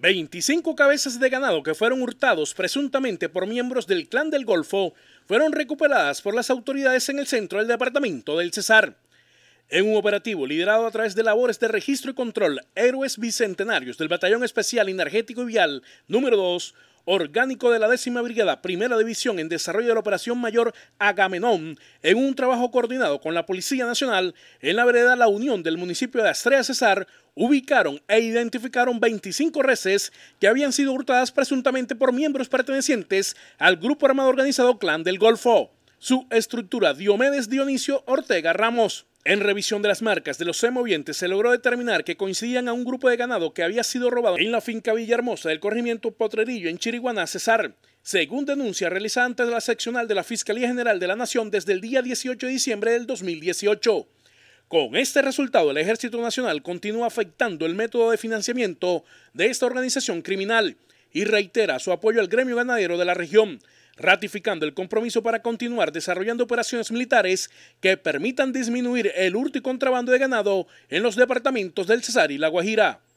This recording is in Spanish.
25 cabezas de ganado que fueron hurtados presuntamente por miembros del Clan del Golfo fueron recuperadas por las autoridades en el centro del departamento del Cesar. En un operativo liderado a través de labores de registro y control Héroes Bicentenarios del Batallón Especial Energético y Vial número 2, orgánico de la décima brigada, primera división en desarrollo de la operación mayor Agamenón, en un trabajo coordinado con la Policía Nacional, en la vereda La Unión del municipio de Astrea Cesar, ubicaron e identificaron 25 reses que habían sido hurtadas presuntamente por miembros pertenecientes al grupo armado organizado Clan del Golfo. Su estructura Diomedes Dionisio Ortega Ramos. En revisión de las marcas de los semovientes se logró determinar que coincidían a un grupo de ganado que había sido robado en la finca Villahermosa del corregimiento Potrerillo en Chiriguaná, Cesar. Según denuncia realizada ante la seccional de la Fiscalía General de la Nación desde el día 18 de diciembre del 2018. Con este resultado, el Ejército Nacional continúa afectando el método de financiamiento de esta organización criminal y reitera su apoyo al gremio ganadero de la región, ratificando el compromiso para continuar desarrollando operaciones militares que permitan disminuir el hurto y contrabando de ganado en los departamentos del Cesar y La Guajira.